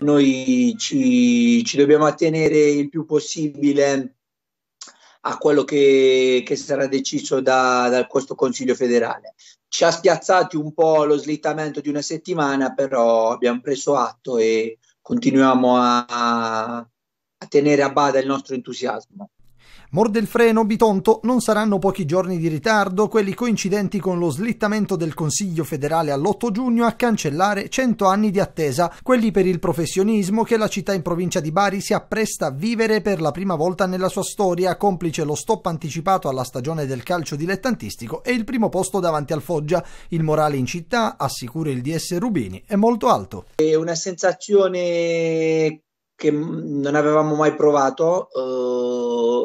Noi ci, ci dobbiamo attenere il più possibile a quello che, che sarà deciso da, da, questo Consiglio federale. Ci ha spiazzati un po' lo slittamento di una settimana, però abbiamo preso atto e continuiamo a, a tenere a bada il nostro entusiasmo. Morde il freno, Bitonto, non saranno pochi giorni di ritardo quelli coincidenti con lo slittamento del Consiglio federale all'8 giugno a cancellare 100 anni di attesa, quelli per il professionismo che la città in provincia di Bari si appresta a vivere per la prima volta nella sua storia, complice lo stop anticipato alla stagione del calcio dilettantistico e il primo posto davanti al Foggia. Il morale in città, assicura il DS Rubini, è molto alto. È una sensazione che non avevamo mai provato. Eh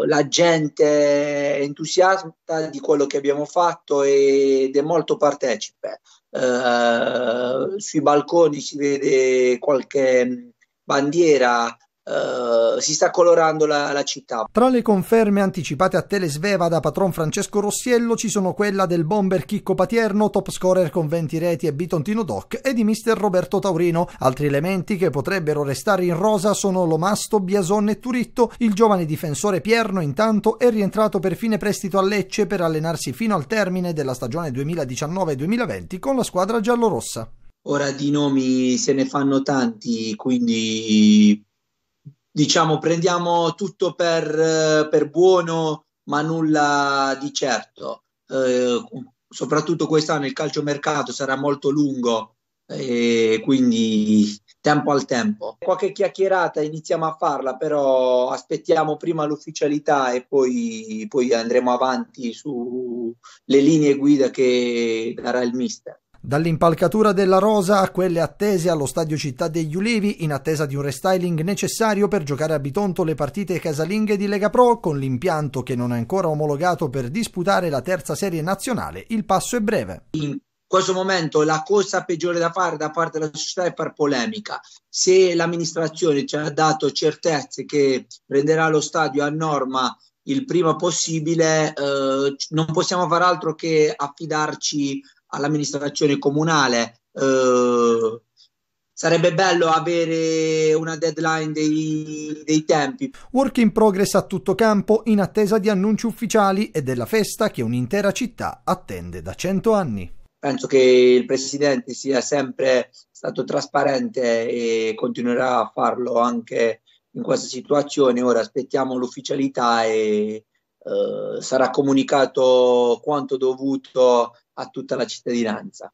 la gente è entusiasta di quello che abbiamo fatto ed è molto partecipe. Eh, sui balconi si vede qualche bandiera Uh, si sta colorando la, la, città. Tra le conferme anticipate a Telesveva da patron Francesco Rossiello ci sono quella del bomber Chicco Patierno, top scorer con 20 reti e Bitontino Doc e di mister Roberto Taurino. Altri elementi che potrebbero restare in rosa sono Lomasto, Biason e Turitto. Il giovane difensore Pierno intanto è rientrato per fine prestito a Lecce per allenarsi fino al termine della stagione 2019-2020 con la squadra giallorossa. Ora di nomi se ne fanno tanti, quindi diciamo, prendiamo tutto per, eh, per buono, ma nulla di certo. Eh, soprattutto quest'anno il calciomercato sarà molto lungo e quindi tempo al tempo. Qualche chiacchierata iniziamo a farla, però aspettiamo prima l'ufficialità e poi, poi andremo avanti sulle linee guida che darà il mister. Dall'impalcatura della rosa a quelle attese allo stadio Città degli Ulivi in attesa di un restyling necessario per giocare a Bitonto le partite casalinghe di Lega Pro con l'impianto che non è ancora omologato per disputare la terza serie nazionale, il passo è breve. In questo momento la cosa peggiore da fare da parte della società è far polemica. Se l'amministrazione ci ha dato certezze che renderà lo stadio a norma il prima possibile, eh, non possiamo far altro che affidarci all'amministrazione comunale. Eh, sarebbe bello avere una deadline dei, dei, tempi. Work in progress a tutto campo in attesa di annunci ufficiali e della festa che un'intera città attende da cento anni. Penso che il presidente sia sempre stato trasparente e continuerà a farlo anche in questa situazione. Ora aspettiamo l'ufficialità e eh, sarà comunicato quanto dovuto a tutta la cittadinanza.